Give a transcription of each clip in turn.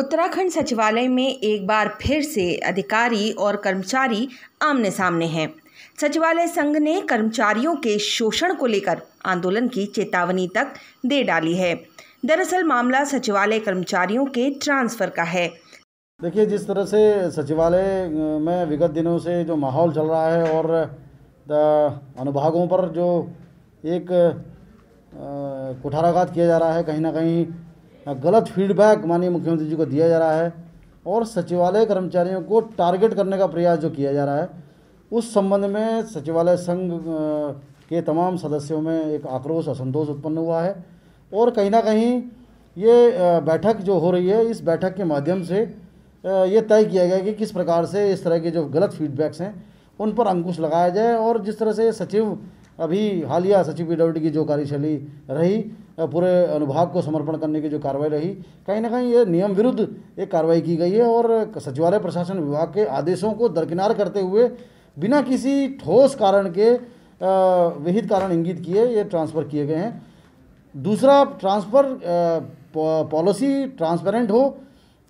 उत्तराखंड सचिवालय में एक बार फिर से अधिकारी और कर्मचारी आमने सामने हैं सचिवालय संघ ने कर्मचारियों के शोषण को लेकर आंदोलन की चेतावनी तक दे डाली है दरअसल मामला सचिवालय कर्मचारियों के ट्रांसफर का है देखिए जिस तरह से सचिवालय में विगत दिनों से जो माहौल चल रहा है और अनुभागों पर जो एक कुठाराघात किया जा रहा है कहीं ना कहीं गलत फीडबैक माननीय मुख्यमंत्री जी को दिया जा रहा है और सचिवालय कर्मचारियों को टारगेट करने का प्रयास जो किया जा रहा है उस संबंध में सचिवालय संघ के तमाम सदस्यों में एक आक्रोश असंतोष उत्पन्न हुआ है और कहीं ना कहीं ये बैठक जो हो रही है इस बैठक के माध्यम से ये तय किया गया कि किस प्रकार से इस तरह के जो गलत फीडबैक्स हैं उन पर अंकुश लगाया जाए और जिस तरह से सचिव अभी हालिया सचिव पीडब्ल्यूडी की जो कार्यशैली रही पूरे अनुभाग को समर्पण करने की जो कार्रवाई रही कहीं ना कहीं ये नियम विरुद्ध एक कार्रवाई की गई है और सचिवालय प्रशासन विभाग के आदेशों को दरकिनार करते हुए बिना किसी ठोस कारण के विहित कारण इंगित किए ये ट्रांसफ़र किए गए हैं दूसरा ट्रांसफ़र पॉलिसी ट्रांसपेरेंट हो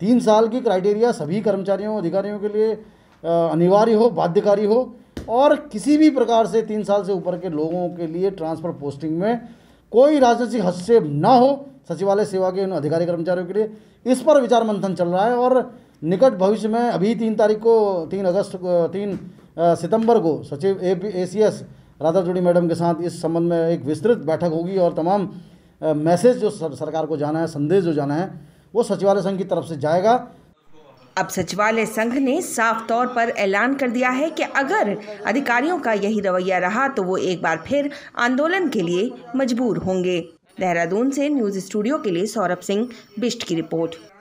तीन साल की क्राइटेरिया सभी कर्मचारियों अधिकारियों के लिए अनिवार्य हो बाध्यकारी हो और किसी भी प्रकार से तीन साल से ऊपर के लोगों के लिए ट्रांसफर पोस्टिंग में कोई राजनीतिक हस्तक्षेप ना हो सचिवालय सेवा के उन अधिकारी कर्मचारियों के लिए इस पर विचार मंथन चल रहा है और निकट भविष्य में अभी तीन तारीख को तीन अगस्त को तीन सितंबर को सचिव A P A C S Radha जोड़ी मैडम के साथ इस संबंध में एक विस्तृत बैठक होगी और तमाम मैसेज जो सरकार को जाना है संदेश जो जाना है वो सचिवालय संघ की तरफ से जाएगा अब सचिवालय संघ ने साफ तौर पर ऐलान कर दिया है कि अगर अधिकारियों का यही रवैया रहा तो वो एक बार फिर आंदोलन के लिए मजबूर होंगे देहरादून से न्यूज स्टूडियो के लिए सौरभ सिंह बिष्ट की रिपोर्ट